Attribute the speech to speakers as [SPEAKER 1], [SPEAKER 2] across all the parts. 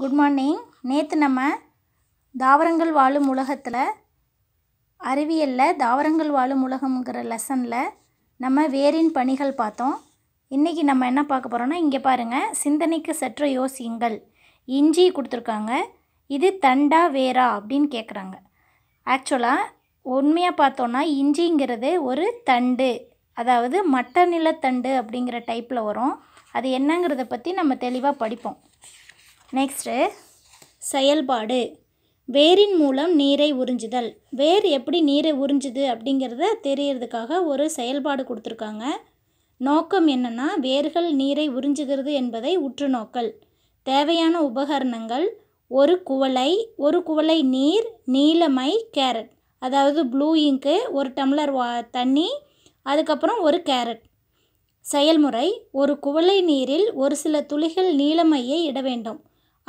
[SPEAKER 1] good morning நேற்று நம்ம தாவரங்கள் வாழும் உலகத்தில் அறிவியலில் தாவரங்கள் வாழும் உலகம்ங்கிற லெசனில் நம்ம வேரின் பணிகள் பார்த்தோம் இன்றைக்கி நம்ம என்ன பார்க்க போகிறோன்னா இங்கே பாருங்கள் சிந்தனைக்கு சற்று யோசியுங்கள் இஞ்சி கொடுத்துருக்காங்க இது தண்டா வேரா அப்படின்னு கேட்குறாங்க ஆக்சுவலாக உண்மையாக பார்த்தோன்னா இஞ்சிங்கிறது ஒரு தண்டு அதாவது மட்ட நிலத்தண்டு அப்படிங்கிற டைப்பில் வரும் அது என்னங்கிறத பற்றி நம்ம தெளிவாக படிப்போம் நெக்ஸ்ட்டு செயல்பாடு வேரின் மூலம் நீரை உறிஞ்சுதல் வேர் எப்படி நீரை உறிஞ்சுது அப்படிங்கிறத தெரியறதுக்காக ஒரு செயல்பாடு கொடுத்துருக்காங்க நோக்கம் என்னென்னா வேர்கள் நீரை உறிஞ்சுகிறது என்பதை உற்று நோக்கல் தேவையான உபகரணங்கள் ஒரு குவளை ஒரு குவளை நீர் நீலமை கேரட் அதாவது ப்ளூ இங்கு ஒரு டம்ளர் வா தண்ணி அதுக்கப்புறம் ஒரு கேரட் செயல்முறை ஒரு குவளை நீரில் ஒரு சில துளிகள் நீலமையை இட வேண்டும்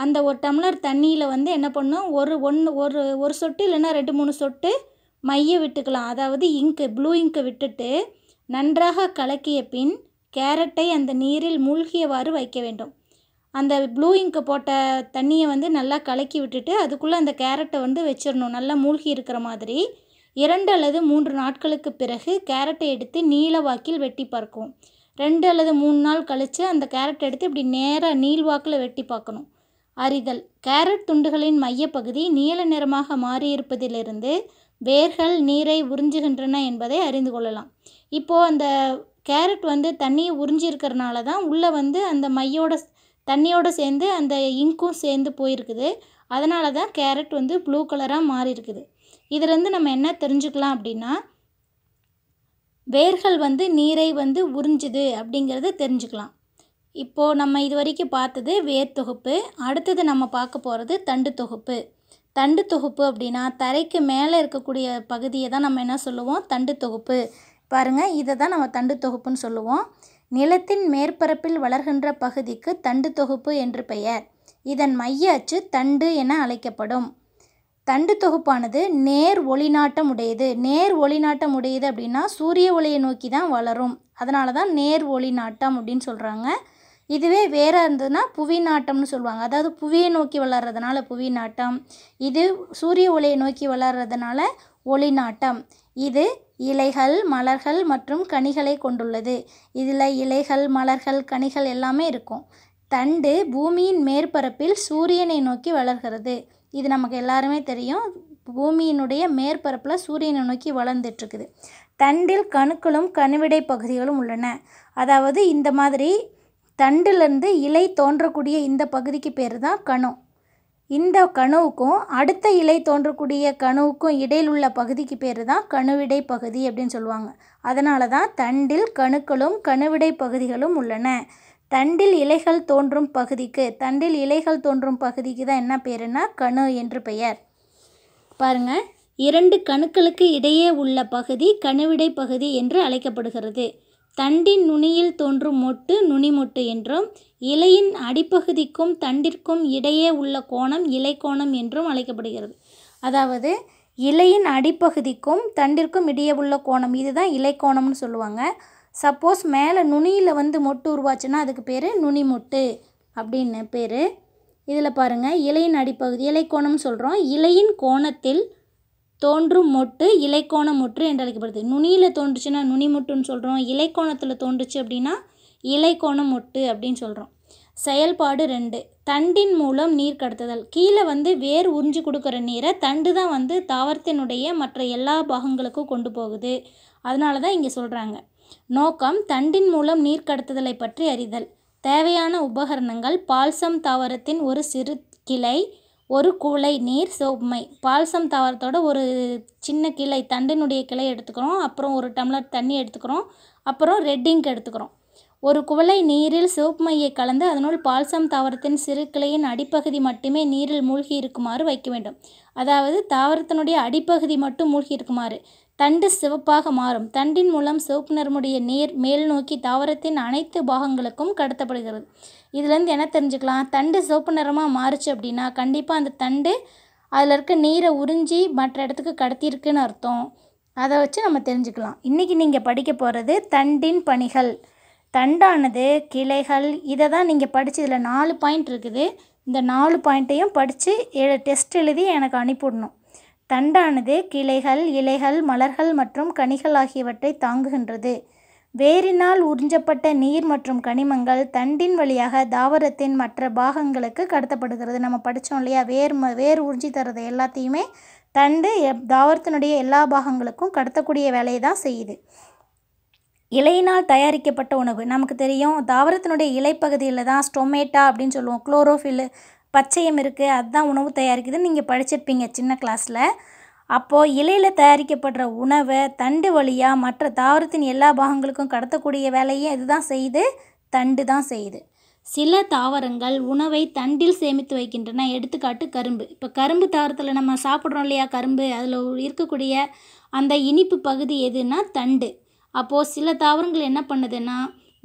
[SPEAKER 1] அந்த ஒரு டம்ளர் தண்ணியில் வந்து என்ன பண்ணும் ஒரு ஒன்று ஒரு ஒரு சொட்டு இல்லைன்னா ரெண்டு மூணு சொட்டு மைய விட்டுக்கலாம் அதாவது இங்கு ப்ளூ இங்கு விட்டுட்டு நன்றாக கலக்கிய பின் கேரட்டை அந்த நீரில் மூழ்கியவாறு வைக்க வேண்டும் அந்த ப்ளூ இங்கு போட்ட தண்ணியை வந்து நல்லா கலக்கி விட்டுட்டு அதுக்குள்ளே அந்த கேரட்டை வந்து வச்சிடணும் நல்லா மூழ்கி இருக்கிற மாதிரி இரண்டு அல்லது மூன்று நாட்களுக்கு பிறகு கேரட்டை எடுத்து நீல வாக்கில் வெட்டி பார்க்கும் ரெண்டு அல்லது மூணு நாள் கழித்து அந்த கேரட் எடுத்து இப்படி நேராக நீள்வாக்கில் வெட்டி பார்க்கணும் அறிதல் கேரட் துண்டுகளின் மையப்பகுதி நீல நிறமாக மாறியிருப்பதிலிருந்து வேர்கள் நீரை உறிஞ்சுகின்றன என்பதை அறிந்து கொள்ளலாம் இப்போது அந்த கேரட் வந்து தண்ணியை உறிஞ்சிருக்கிறனால தான் உள்ளே வந்து அந்த மையோட தண்ணியோடு சேர்ந்து அந்த இங்கும் சேர்ந்து போயிருக்குது அதனால தான் கேரட் வந்து ப்ளூ கலராக மாறியிருக்குது இருக்குது நம்ம என்ன தெரிஞ்சுக்கலாம் அப்படின்னா வேர்கள் வந்து நீரை வந்து உறிஞ்சுது அப்படிங்கிறத தெரிஞ்சுக்கலாம் இப்போது நம்ம இது வரைக்கும் பார்த்தது வேர் தொகுப்பு அடுத்தது நம்ம பார்க்க போகிறது தண்டு தொகுப்பு தண்டு தொகுப்பு அப்படின்னா தரைக்கு மேலே இருக்கக்கூடிய பகுதியை தான் நம்ம என்ன சொல்லுவோம் தண்டு தொகுப்பு பாருங்கள் இதை தான் நம்ம தண்டு தொகுப்புன்னு சொல்லுவோம் நிலத்தின் மேற்பரப்பில் வளர்கின்ற பகுதிக்கு தண்டு தொகுப்பு என்று பெயர் இதன் மைய அச்சு தண்டு என அழைக்கப்படும் தண்டு தொகுப்பானது நேர் ஒளிநாட்டம் உடையது நேர் ஒளிநாட்டம் உடையது அப்படின்னா சூரிய ஒளியை நோக்கி தான் வளரும் அதனால தான் நேர் ஒளிநாட்டம் அப்படின்னு சொல்கிறாங்க இதுவே வேற இருந்ததுன்னா புவி நாட்டம்னு சொல்லுவாங்க அதாவது புவியை நோக்கி வளர்றதுனால புவி நாட்டம் இது சூரிய ஒளியை நோக்கி வளர்றதுனால ஒளி நாட்டம் இது இலைகள் மலர்கள் மற்றும் கனிகளை கொண்டுள்ளது இதில் இலைகள் மலர்கள் கனிகள் எல்லாமே இருக்கும் தண்டு பூமியின் மேற்பரப்பில் சூரியனை நோக்கி வளர்கிறது இது நமக்கு எல்லாருமே தெரியும் பூமியினுடைய மேற்பரப்பில் சூரியனை நோக்கி வளர்ந்துட்டுருக்குது தண்டில் கணுக்களும் கணுவிடை பகுதிகளும் உள்ளன அதாவது இந்த மாதிரி தண்டுலேருந்து இலை தோன்றக்கூடிய இந்த பகுதிக்கு பேர் தான் கணம் இந்த கணுவுக்கும் அடுத்த இலை தோன்றக்கூடிய கணுவுக்கும் இடையில் உள்ள பகுதிக்கு பேர் தான் கணுவிடை பகுதி அப்படின்னு சொல்லுவாங்க அதனால தான் தண்டில் கணுக்களும் கணுவிடை பகுதிகளும் உள்ளன தண்டில் இலைகள் தோன்றும் பகுதிக்கு தண்டில் இலைகள் தோன்றும் பகுதிக்கு தான் என்ன பேருனா கணு என்று பெயர் பாருங்கள் இரண்டு கணுக்களுக்கு இடையே உள்ள பகுதி கணுவிடை பகுதி என்று அழைக்கப்படுகிறது தண்டின் நுனியில் தோன்றும் மொட்டு நுனிமொட்டு என்றும் இலையின் அடிப்பகுதிக்கும் தண்டிற்கும் இடையே உள்ள கோணம் இலை கோணம் என்றும் அழைக்கப்படுகிறது அதாவது இலையின் அடிப்பகுதிக்கும் தண்டிற்கும் இடையே உள்ள கோணம் இதுதான் இலைக்கோணம்னு சொல்லுவாங்க சப்போஸ் மேலே நுனியில் வந்து மொட்டு உருவாச்சுன்னா அதுக்கு பேர் நுனி மொட்டு அப்படின்னு பேர் இதில் பாருங்கள் இலையின் அடிப்பகுதி இலைக்கோணம்னு சொல்கிறோம் இலையின் கோணத்தில் தோன்றும் மொட்டு இலைக்கோண மொட்டு என்று அழைக்கப்படுது நுனியில் தோன்றுச்சுன்னா நுனி மொட்டுன்னு சொல்கிறோம் இலைக்கோணத்தில் தோன்றுச்சு அப்படின்னா இலைக்கோண மொட்டு அப்படின்னு சொல்கிறோம் செயல்பாடு ரெண்டு தண்டின் மூலம் நீர் கடத்துதல் கீழே வந்து வேர் உறிஞ்சி கொடுக்குற நீரை தண்டு தான் வந்து தாவரத்தினுடைய மற்ற எல்லா பாகங்களுக்கும் கொண்டு போகுது அதனால தான் இங்கே சொல்கிறாங்க நோக்கம் தண்டின் மூலம் நீர் கடத்துதலை பற்றி அறிதல் தேவையான உபகரணங்கள் பால்சம் தாவரத்தின் ஒரு சிறு கிளை ஒரு குவளை நீர் சோப்புமை பால்சம் தாவரத்தோட ஒரு சின்ன கிளை தண்டினுடைய கிளை எடுத்துக்கிறோம் அப்புறம் ஒரு டம்ளர் தண்ணி எடுத்துக்கிறோம் அப்புறம் ரெட் இங்க் எடுத்துக்கிறோம் ஒரு குவளை நீரில் சிவப்புமையை கலந்து அதனுள் பால்சம் தாவரத்தின் சிறு கிளையின் அடிப்பகுதி மட்டுமே நீரில் மூழ்கி இருக்குமாறு வைக்க வேண்டும் அதாவது தாவரத்தினுடைய அடிப்பகுதி மட்டும் மூழ்கி இருக்குமாறு தண்டு சிவப்பாக மாறும் தண்டின் மூலம் சிவப்பு நிறமுடைய நீர் மேல் நோக்கி தாவரத்தின் அனைத்து பாகங்களுக்கும் கடத்தப்படுகிறது இதுலேருந்து என்ன தெரிஞ்சுக்கலாம் தண்டு சிவப்பு நிறமாக மாறுச்சு அப்படின்னா கண்டிப்பாக அந்த தண்டு அதில் இருக்க நீரை உறிஞ்சி மற்ற இடத்துக்கு கடத்தியிருக்குன்னு அர்த்தம் அதை வச்சு நம்ம தெரிஞ்சுக்கலாம் இன்றைக்கி நீங்கள் படிக்க போகிறது தண்டின் பணிகள் தண்டானது கிளைகள் இதை தான் நீங்கள் படித்து இதில் நாலு பாயிண்ட் இருக்குது இந்த நாலு பாயிண்ட்டையும் படித்து எழு டெஸ்ட் எழுதி எனக்கு அனுப்பிவிடணும் தண்டானது கிளைகள் இலைகள் மலர்கள் மற்றும் கனிகள் ஆகியவற்றை தாங்குகின்றது வேரினால் உறிஞ்சப்பட்ட நீர் மற்றும் கனிமங்கள் தண்டின் வழியாக தாவரத்தின் மற்ற பாகங்களுக்கு கடத்தப்படுகிறது நம்ம படித்தோம் இல்லையா வேர் வேர் உறிஞ்சி தர்றது எல்லாத்தையுமே தண்டு தாவரத்தினுடைய எல்லா பாகங்களுக்கும் கடத்தக்கூடிய வேலையை தான் செய்யுது இலையினால் தயாரிக்கப்பட்ட உணவு நமக்கு தெரியும் தாவரத்தினுடைய இலைப்பகுதியில் தான் ஸ்டொமேட்டா அப்படின்னு சொல்லுவோம் குளோரோஃபில் பச்சையம் இருக்குது அதுதான் உணவு தயாரிக்குதுன்னு நீங்கள் படிச்சிருப்பீங்க சின்ன கிளாஸில் அப்போது இலையில் தயாரிக்கப்படுற உணவை தண்டு வழியாக மற்ற தாவரத்தின் எல்லா பாகங்களுக்கும் கடத்தக்கூடிய வேலையை இதுதான் செய்யுது தண்டு தான் செய்யுது சில தாவரங்கள் உணவை தண்டில் சேமித்து வைக்கின்றன எடுத்துக்காட்டு கரும்பு இப்போ கரும்பு தாவரத்தில் நம்ம சாப்பிட்றோம் இல்லையா கரும்பு அதில் இருக்கக்கூடிய அந்த இனிப்பு பகுதி எதுனா தண்டு அப்போது சில தாவரங்கள் என்ன பண்ணுதுன்னா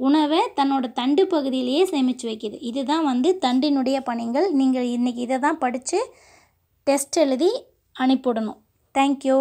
[SPEAKER 1] உணவை தன்னோட தண்டு பகுதியிலேயே சேமித்து வைக்கிது இதுதான் வந்து தண்டினுடைய பணிகள் நீங்கள் இன்றைக்கி இதை தான் படித்து டெஸ்ட் எழுதி அனுப்பிவிடணும் தேங்க்யூ